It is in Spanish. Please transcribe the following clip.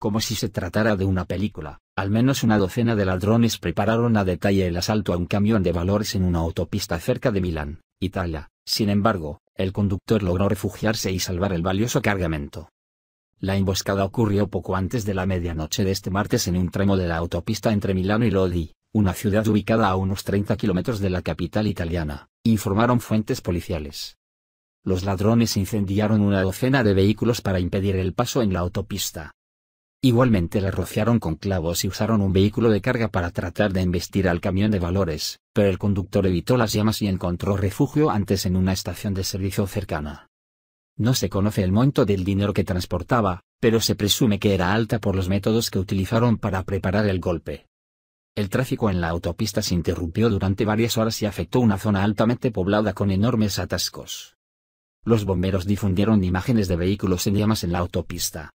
Como si se tratara de una película, al menos una docena de ladrones prepararon a detalle el asalto a un camión de valores en una autopista cerca de Milán, Italia. Sin embargo, el conductor logró refugiarse y salvar el valioso cargamento. La emboscada ocurrió poco antes de la medianoche de este martes en un tramo de la autopista entre Milán y Lodi, una ciudad ubicada a unos 30 kilómetros de la capital italiana, informaron fuentes policiales. Los ladrones incendiaron una docena de vehículos para impedir el paso en la autopista, Igualmente la rociaron con clavos y usaron un vehículo de carga para tratar de embestir al camión de valores, pero el conductor evitó las llamas y encontró refugio antes en una estación de servicio cercana. No se conoce el monto del dinero que transportaba, pero se presume que era alta por los métodos que utilizaron para preparar el golpe. El tráfico en la autopista se interrumpió durante varias horas y afectó una zona altamente poblada con enormes atascos. Los bomberos difundieron imágenes de vehículos en llamas en la autopista,